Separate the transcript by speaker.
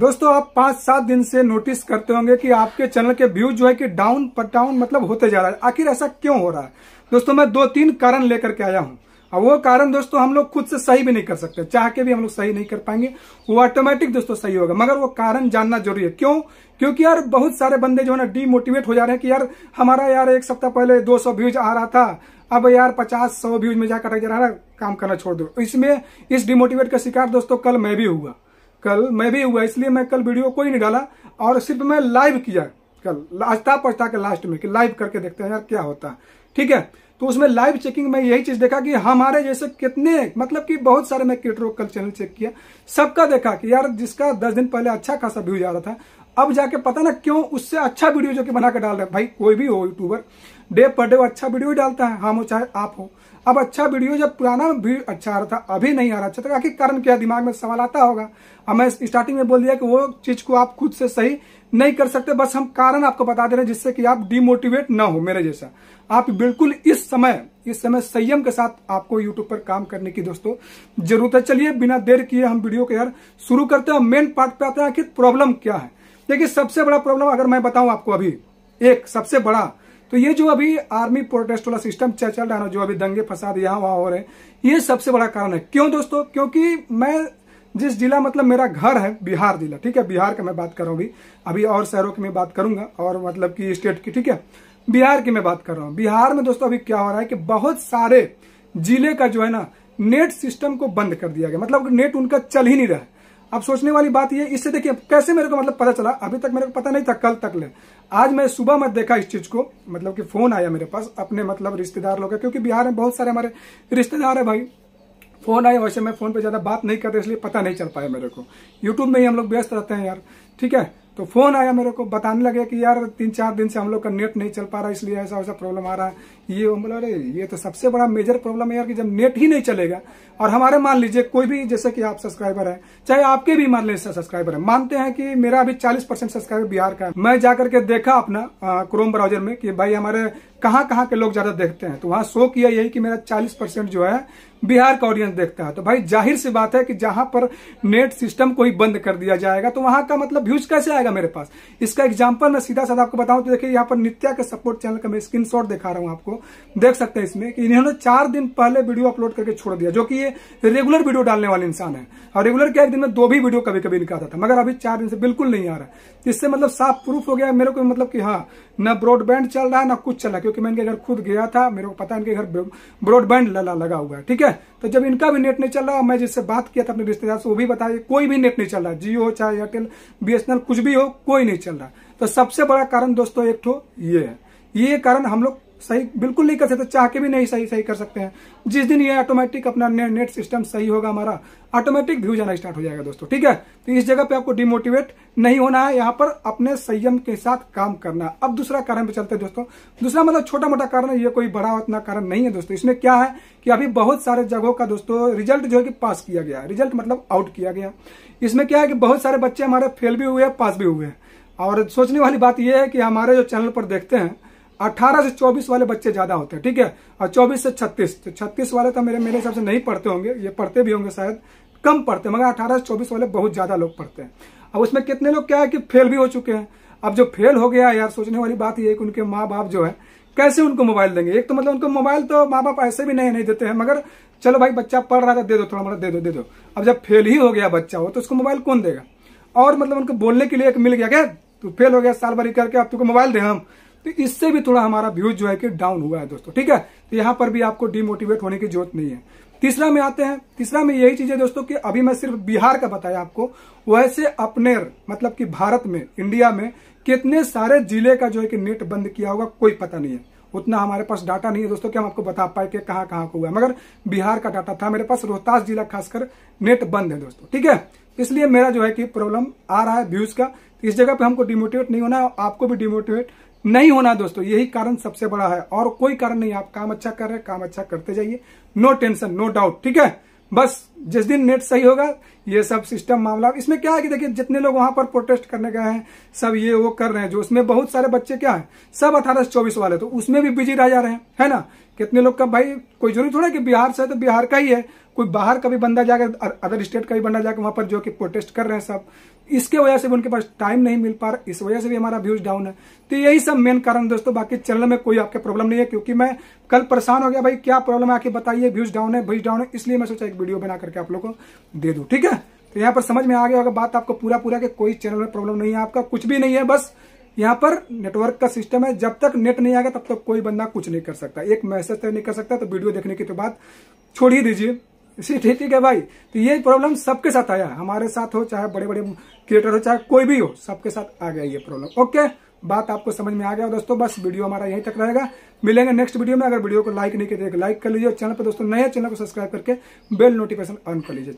Speaker 1: दोस्तों आप पांच सात दिन से नोटिस करते होंगे कि आपके चैनल के व्यूज जो है कि डाउन पर डाउन मतलब होते जा रहा है आखिर ऐसा क्यों हो रहा है दोस्तों मैं दो तीन कारण लेकर के आया हूं और वो कारण दोस्तों हम लोग खुद से सही भी नहीं कर सकते चाह के भी हम लोग सही नहीं कर पाएंगे वो ऑटोमेटिक दोस्तों सही होगा मगर वो कारण जानना जरूरी है क्यों क्योंकि यार बहुत सारे बंदे जो है ना डीमोटिवेट हो जा रहे हैं कि यार हमारा यार एक सप्ताह पहले दो व्यूज आ रहा था अब यार पचास सौ व्यूज में जाकर जा रहा काम करना छोड़ दो इसमें इस डिमोटिवेट का शिकार दोस्तों कल मैं भी हुआ कल मैं भी हुआ इसलिए मैं कल वीडियो कोई नहीं डाला और सिर्फ मैं लाइव किया कल आस्था पछता के लास्ट में कि लाइव करके देखते हैं यार क्या होता है ठीक है तो उसमें लाइव चेकिंग में यही चीज देखा कि हमारे जैसे कितने मतलब कि बहुत सारे मैं क्रिएटर कल चैनल चेक किया सबका देखा कि यार जिसका दस दिन पहले अच्छा खासा व्यूज आ रहा था अब जाके पता ना क्यों उससे अच्छा वीडियो जो कि बनाकर डाल रहे भाई कोई भी हो यूट्यूबर डे पर डे अच्छा वीडियो डालता है हम हाँ, हो चाहे आप हो अब अच्छा वीडियो जब पुराना भी अच्छा आ रहा था अभी नहीं आ रहा अच्छा तो आखिर कारण क्या दिमाग में सवाल आता होगा अब मैं स्टार्टिंग में बोल दिया कि वो चीज को आप खुद से सही नहीं कर सकते बस हम कारण आपको बता दे रहे हैं जिससे कि आप डिमोटिवेट ना हो मेरे जैसा आप बिल्कुल इस समय इस समय संयम के साथ आपको यूट्यूब पर काम करने की दोस्तों जरूरत है चलिए बिना देर किए हम वीडियो को यार शुरू करते हैं मेन पार्ट पे आते हैं आखिर प्रॉब्लम क्या है देखिए सबसे बड़ा प्रॉब्लम अगर मैं बताऊं आपको अभी एक सबसे बड़ा तो ये जो अभी आर्मी प्रोटेस्ट वाला सिस्टम चल रहा है जो अभी दंगे फसाद यहाँ वहां हो रहे हैं ये सबसे बड़ा कारण है क्यों दोस्तों क्योंकि मैं जिस जिला मतलब मेरा घर है बिहार जिला ठीक है बिहार का मैं बात करूँगी अभी और शहरों की मैं बात करूंगा और मतलब की स्टेट की ठीक है बिहार की मैं बात कर रहा हूँ बिहार में दोस्तों अभी क्या हो रहा है कि बहुत सारे जिले का जो है ना नेट सिस्टम को बंद कर दिया गया मतलब नेट उनका चल ही नहीं रहा अब सोचने वाली बात ये इससे देखिए कैसे मेरे को मतलब पता चला अभी तक मेरे को पता नहीं था कल तक ले आज मैं सुबह मत देखा इस चीज को मतलब कि फोन आया मेरे पास अपने मतलब रिश्तेदार लोग क्योंकि बिहार में बहुत सारे हमारे रिश्तेदार है भाई फोन आया वैसे मैं फोन पे ज्यादा बात नहीं करता इसलिए पता नहीं चल पाया मेरे को यूट्यूब में ही हम लोग व्यस्त रहते हैं यार ठीक है तो फोन आया मेरे को बताने लगे कि यार तीन चार दिन से हम लोग का नेट नहीं चल पा रहा इसलिए ऐसा वैसा प्रॉब्लम आ रहा है ये बोला मतलब, अरे ये तो सबसे बड़ा मेजर प्रॉब्लम है यार कि जब नेट ही नहीं चलेगा और हमारे मान लीजिए कोई भी जैसे कि आप सब्सक्राइबर है चाहे आपके भी मान लीजिए सब्सक्राइबर है मानते हैं कि मेरा अभी चालीस सब्सक्राइबर बिहार का है मैं जाकर के देखा अपना क्रोम ब्राउजर में कि भाई हमारे कहाँ कहाँ के लोग ज्यादा देखते हैं तो वहां शो किया यही कि मेरा चालीस परसेंट जो है बिहार का ऑडियंस देखता है तो भाई जाहिर सी बात है कि जहां पर नेट सिस्टम को ही बंद कर दिया जाएगा तो वहां का मतलब व्यूज कैसे आएगा मेरे पास इसका एग्जाम्पल मैं सीधा साधा आपको बताऊं तो देखिए यहाँ पर नित्या के सपोर्ट चैनल का मैं स्क्रीन दिखा रहा हूँ आपको देख सकते हैं इसमें कि इन्होंने चार दिन पहले वीडियो अपलोड करके छोड़ दिया जो कि ये रेगुलर वीडियो डालने वाले इंसान है और रेगुलर क्या एक दिन में दो भी वीडियो कभी कभी निकालता था मगर अभी चार दिन से बिल्कुल नहीं आ रहा इससे मतलब साफ प्रूफ हो गया मेरे को मतलब कि हाँ न ब्रॉडबैंड चल रहा है ना कुछ चला क्योंकि मैं इनके घर खुद गया था मेरे को पता इनके घर ब्रॉडबैंड लगा हुआ है ठीक है तो जब इनका भी नेट नहीं चल रहा मैं जिससे बात किया था अपने रिश्तेदार से वो भी बताया कोई भी नेट नहीं चल रहा जियो चाहे एयरटेल बी कुछ भी हो कोई नहीं चल रहा तो सबसे बड़ा कारण दोस्तों एक ठो ये है ये कारण हम लोग सही बिल्कुल नहीं कर सकते चाह के भी नहीं सही सही कर सकते हैं जिस दिन ये ऑटोमेटिक अपना ने, नेट सिस्टम सही होगा हमारा ऑटोमेटिक व्यू जाना स्टार्ट हो जाएगा दोस्तों ठीक है तो इस जगह पे आपको डिमोटिवेट नहीं होना है यहाँ पर अपने संयम के साथ काम करना अब दूसरा कारण पे चलते हैं दोस्तों दूसरा मतलब छोटा मोटा कारण ये कोई बड़ा उतना कारण नहीं है दोस्तों इसमें क्या है कि अभी बहुत सारे जगहों का दोस्तों रिजल्ट जो है कि पास किया गया रिजल्ट मतलब आउट किया गया इसमें क्या है कि बहुत सारे बच्चे हमारे फेल भी हुए हैं पास भी हुए हैं और सोचने वाली बात यह है कि हमारे जो चैनल पर देखते हैं 18 से 24 वाले बच्चे ज्यादा होते हैं ठीक है और 24 से 36 तो 36 वाले तो मेरे मेरे हिसाब से नहीं पढ़ते होंगे ये पढ़ते भी होंगे शायद कम पढ़ते हैं मगर अठारह से चौबीस वाले बहुत ज्यादा लोग पढ़ते हैं अब उसमें कितने लोग क्या है कि फेल भी हो चुके हैं अब जो फेल हो गया यार सोचने वाली बात ये कि उनके माँ बाप जो है कैसे उनको मोबाइल देंगे एक तो मतलब उनको मोबाइल तो माँ बाप ऐसे भी नहीं नहीं देते हैं मगर चलो भाई बच्चा पढ़ रहा था दे दो थोड़ा मोटा दे दो दे दो अब जब फेल ही हो गया बच्चा हो तो उसको मोबाइल कौन देगा और मतलब उनको बोलने के लिए एक मिल गया क्या तू फेल हो गया साल भरी करके अब तुमको मोबाइल दे हम तो इससे भी थोड़ा हमारा व्यूज जो है कि डाउन हुआ है दोस्तों ठीक है तो यहाँ पर भी आपको डिमोटिवेट होने की जरूरत नहीं है तीसरा में आते हैं तीसरा में यही चीज है दोस्तों कि अभी मैं सिर्फ बिहार का बताया आपको वैसे अपने मतलब कि भारत में इंडिया में कितने सारे जिले का जो है कि नेट बंद किया होगा कोई पता नहीं है उतना हमारे पास डाटा नहीं है दोस्तों कि हम आपको बता पाए कि कहाँ कहाँ को हुआ मगर बिहार का डाटा था मेरे पास रोहतास जिला खासकर नेट बंद है दोस्तों ठीक है इसलिए मेरा जो है कि प्रॉब्लम आ रहा है व्यूज का इस जगह पे हमको डिमोटिवेट नहीं होना है आपको भी डिमोटिवेट नहीं होना दोस्तों यही कारण सबसे बड़ा है और कोई कारण नहीं आप काम अच्छा कर रहे हैं काम अच्छा करते जाइए नो टेंशन नो डाउट ठीक है बस जिस दिन नेट सही होगा ये सब सिस्टम मामला इसमें क्या है कि देखिए जितने लोग वहां पर प्रोटेस्ट करने गए हैं सब ये वो कर रहे हैं जो उसमें बहुत सारे बच्चे क्या है सब अठारह से चौबीस वाले तो उसमें भी बिजी रह जा रहे हैं है ना कितने लोग का भाई कोई जरूरी थोड़ा कि बिहार से तो बिहार का ही है कोई बाहर का भी बंदा जाकर अदर स्टेट का भी बंदा जाकर वहां पर जो कि प्रोटेस्ट कर रहे हैं सब इसके वजह से भी उनके पास टाइम नहीं मिल पा रहा इस वजह से भी हमारा व्यूज डाउन है तो यही सब मेन कारण दोस्तों बाकी चैनल में कोई आपके प्रॉब्लम नहीं है क्योंकि मैं कल परेशान हो गया भाई क्या प्रॉब्लम है आके बताइए व्यूज डाउन है व्यूज डाउन है इसलिए मैं सोचा एक वीडियो बना करके आप लोग को दे दू ठीक है तो यहाँ पर समझ में आ गया अगर बात आपको पूरा पूरा कि कोई चैनल में प्रॉब्लम नहीं है आपका कुछ भी नहीं है बस यहाँ पर नेटवर्क का सिस्टम है जब तक नेट नहीं आएगा तब तक कोई बंदा कुछ नहीं कर सकता एक मैसेज तक नहीं कर सकता तो वीडियो देखने की तो बात छोड़ ही दीजिए ठीक ठीक है भाई तो ये प्रॉब्लम सबके साथ आया हमारे साथ हो चाहे बड़े बड़े क्रिएटर हो चाहे कोई भी हो सबके साथ आ गया ये प्रॉब्लम ओके बात आपको समझ में आ गया दोस्तों बस वीडियो हमारा यहीं तक रहेगा मिलेंगे नेक्स्ट वीडियो में अगर वीडियो को लाइक नहीं किया लाइक तो कर लीजिए चैनल पर दोस्तों नए चैनल को सब्सक्राइब करके बेल नोटिफिकेशन ऑन कर लीजिए